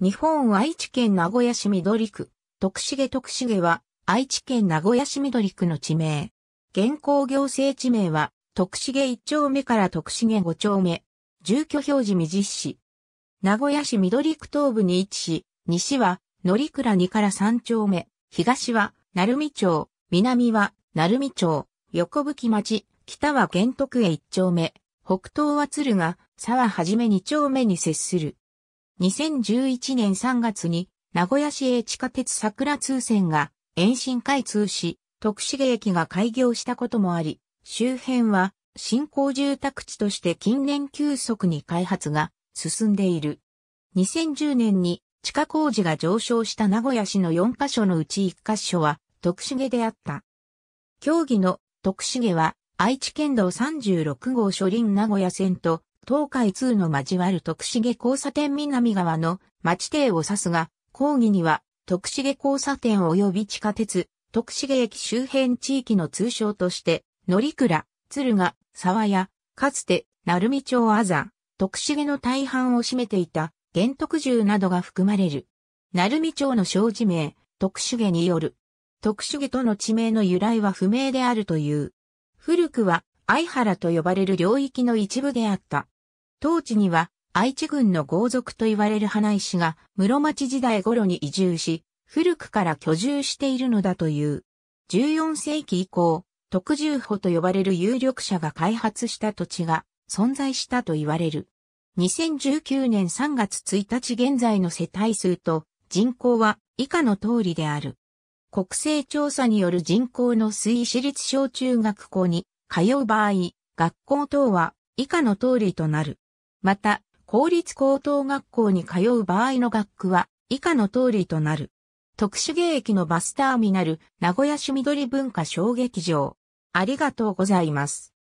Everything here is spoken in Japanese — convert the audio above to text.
日本愛知県名古屋市緑区、徳重徳重は、愛知県名古屋市緑区の地名。現行行政地名は、徳重1丁目から徳重5丁目。住居表示未実施。名古屋市緑区東部に位置し、西は、乗倉2から3丁目、東は、鳴海町、南は、鳴海町、横吹町、北は玄徳へ1丁目、北東は鶴が沢はじめ2丁目に接する。2011年3月に名古屋市営地下鉄桜通線が延伸開通し、徳重駅が開業したこともあり、周辺は新興住宅地として近年急速に開発が進んでいる。2010年に地下工事が上昇した名古屋市の4カ所のうち1カ所は徳重であった。競技の徳重は愛知県道36号所林名古屋線と東海通の交わる徳重交差点南側の町邸を指すが、講義には徳重交差点及び地下鉄、徳重駅周辺地域の通称として、乗倉、鶴ヶ、沢屋、かつて、鳴海町あざ、徳重の大半を占めていた、玄徳重などが含まれる。鳴海町の小字名、徳重による。徳重との地名の由来は不明であるという。古くは、相原と呼ばれる領域の一部であった。当地には愛知軍の豪族と言われる花石が室町時代頃に移住し、古くから居住しているのだという。14世紀以降、特住保と呼ばれる有力者が開発した土地が存在したと言われる。2019年3月1日現在の世帯数と人口は以下の通りである。国勢調査による人口の推移私立小中学校に通う場合、学校等は以下の通りとなる。また、公立高等学校に通う場合の学区は以下の通りとなる。徳芸駅のバスターミナル、名古屋市緑文化小劇場。ありがとうございます。